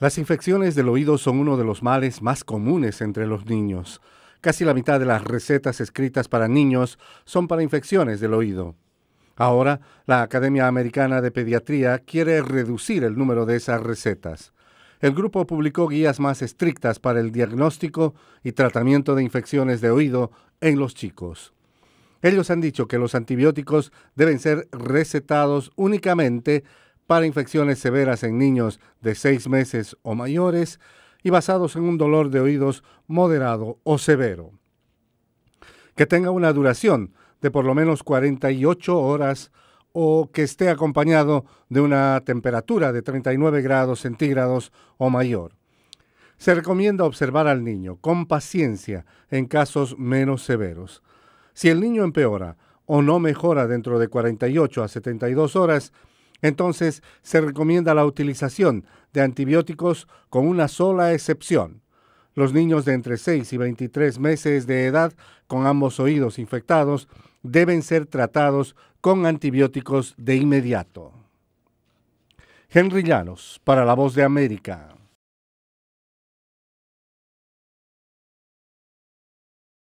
Las infecciones del oído son uno de los males más comunes entre los niños. Casi la mitad de las recetas escritas para niños son para infecciones del oído. Ahora, la Academia Americana de Pediatría quiere reducir el número de esas recetas. El grupo publicó guías más estrictas para el diagnóstico y tratamiento de infecciones de oído en los chicos. Ellos han dicho que los antibióticos deben ser recetados únicamente para infecciones severas en niños de seis meses o mayores y basados en un dolor de oídos moderado o severo. Que tenga una duración de por lo menos 48 horas o que esté acompañado de una temperatura de 39 grados centígrados o mayor. Se recomienda observar al niño con paciencia en casos menos severos. Si el niño empeora o no mejora dentro de 48 a 72 horas, entonces, se recomienda la utilización de antibióticos con una sola excepción. Los niños de entre 6 y 23 meses de edad con ambos oídos infectados deben ser tratados con antibióticos de inmediato. Henry Llanos, para la Voz de América.